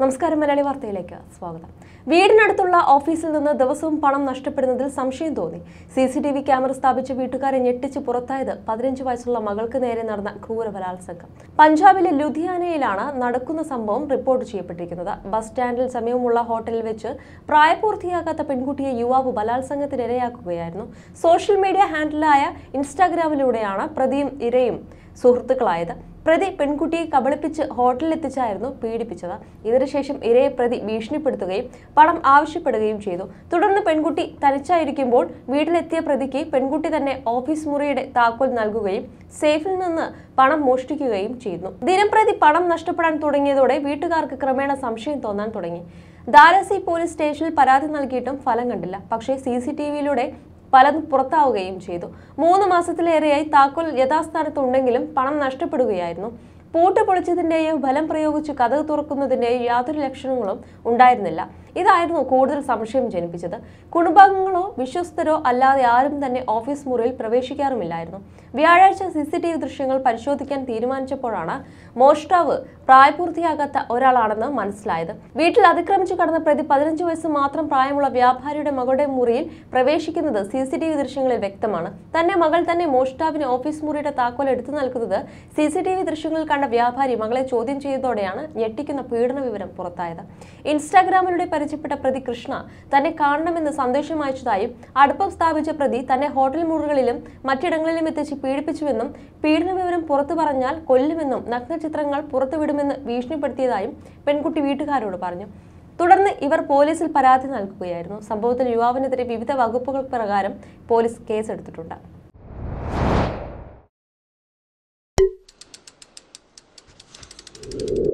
നമസ്കാരം മലയാളി വാർത്തയിലേക്ക് സ്വാഗതം വീടിനടുത്തുള്ള ഓഫീസിൽ നിന്ന് ദിവസവും പണം നഷ്ടപ്പെടുന്നതിൽ സംശയം തോന്നി C C T V camera സ്ഥാപിച്ച വീട്ടുകാരെ ഞെട്ടിച്ച് പുറത്തായത് പതിനഞ്ച് വയസ്സുള്ള മകൾക്ക് നേരെ നടന്ന ക്രൂര ബലാത്സംഗം പഞ്ചാബിലെ ലുധിയാനയിലാണ് നടക്കുന്ന സംഭവം റിപ്പോർട്ട് ചെയ്യപ്പെട്ടിരിക്കുന്നത് ബസ് സ്റ്റാൻഡിൽ സമീപമുള്ള ഹോട്ടലിൽ വെച്ച് പ്രായപൂർത്തിയാകാത്ത പെൺകുട്ടിയെ യുവാവ് ബലാത്സംഗത്തിനിരയാക്കുകയായിരുന്നു സോഷ്യൽ മീഡിയ ഹാൻഡിലായ ഇൻസ്റ്റാഗ്രാമിലൂടെയാണ് പ്രതിയും ഇരയും സുഹൃത്തുക്കളായത് പ്രതി പെൺകുട്ടിയെ കബളിപ്പിച്ച് ഹോട്ടലിലെത്തിച്ചായിരുന്നു പീഡിപ്പിച്ചത് ഇതിനുശേഷം ഇരയെ പ്രതി ഭീഷണിപ്പെടുത്തുകയും പണം ആവശ്യപ്പെടുകയും ചെയ്തു തുടർന്ന് പെൺകുട്ടി തനിച്ചായിരിക്കുമ്പോൾ വീട്ടിലെത്തിയ പ്രതിക്ക് പെൺകുട്ടി തന്നെ ഓഫീസ് മുറിയുടെ താക്കോൽ നൽകുകയും സേഫിൽ നിന്ന് പണം മോഷ്ടിക്കുകയും ചെയ്തു ദിനംപ്രതി പണം നഷ്ടപ്പെടാൻ തുടങ്ങിയതോടെ വീട്ടുകാർക്ക് ക്രമേണ സംശയം തോന്നാൻ തുടങ്ങി ദാരസി പോലീസ് സ്റ്റേഷനിൽ പരാതി നൽകിയിട്ടും ഫലം കണ്ടില്ല പക്ഷേ സി സി ടി വിയിലൂടെ പലതും പുറത്താവുകയും ചെയ്തു മൂന്ന് മാസത്തിലേറെയായി താക്കോൽ യഥാസ്ഥാനത്തുണ്ടെങ്കിലും പണം നഷ്ടപ്പെടുകയായിരുന്നു പൂട്ട് പൊളിച്ചതിന്റെയോ ബലം പ്രയോഗിച്ച് കഥ തുറക്കുന്നതിന്റെയോ യാതൊരു ലക്ഷണങ്ങളും ഉണ്ടായിരുന്നില്ല ഇതായിരുന്നു കൂടുതൽ സംശയം ജനിപ്പിച്ചത് കുടുംബാംഗങ്ങളോ വിശ്വസ്തരോ അല്ലാതെ ആരും തന്നെ ഓഫീസ് മുറിയിൽ പ്രവേശിക്കാറുമില്ലായിരുന്നു വ്യാഴാഴ്ച സി സി ടി വി ദൃശ്യങ്ങൾ പരിശോധിക്കാൻ തീരുമാനിച്ചപ്പോഴാണ് മോഷ്ടാവ് പ്രായപൂർത്തിയാകാത്ത ഒരാളാണെന്ന് മനസ്സിലായത് വീട്ടിൽ അതിക്രമിച്ചു കടന്ന പ്രതി പതിനഞ്ച് വയസ്സ് മാത്രം പ്രായമുള്ള വ്യാപാരിയുടെ മകളുടെ മുറിയിൽ പ്രവേശിക്കുന്നത് സി സി ടി വി ദൃശ്യങ്ങളിൽ വ്യക്തമാണ് തന്റെ മകൾ തന്നെ മോഷ്ടാവിന് ഓഫീസ് മുറിയുടെ താക്കോൽ എടുത്തു നൽകുന്നത് സി സി ടി വി ദൃശ്യങ്ങളിൽ കണ്ട വ്യാപാരി മകളെ ചോദ്യം ചെയ്തതോടെയാണ് ഞെട്ടിക്കുന്ന പീഡന വിവരം പുറത്തായത് ഇൻസ്റ്റാഗ്രാമിലൂടെ പരിചയപ്പെട്ട പ്രതി കൃഷ്ണ തന്നെ കാണണമെന്ന് സന്ദേശം അയച്ചതായും അടുപ്പം സ്ഥാപിച്ച പ്രതി തന്നെ ഹോട്ടൽ മുറികളിലും മറ്റിടങ്ങളിലും എത്തിച്ച് പീഡിപ്പിച്ചുവെന്നും പീഡന വിവരം പുറത്തു പറഞ്ഞാൽ കൊല്ലുമെന്നും നഗ്നചിത്രങ്ങൾ പുറത്തുവിടുമെന്ന് ഭീഷണിപ്പെടുത്തിയതായും പെൺകുട്ടി വീട്ടുകാരോട് പറഞ്ഞു തുടർന്ന് ഇവർ പോലീസിൽ പരാതി നൽകുകയായിരുന്നു സംഭവത്തിൽ യുവാവിനെതിരെ വിവിധ വകുപ്പുകൾ പ്രകാരം പോലീസ് കേസെടുത്തിട്ടുണ്ട് you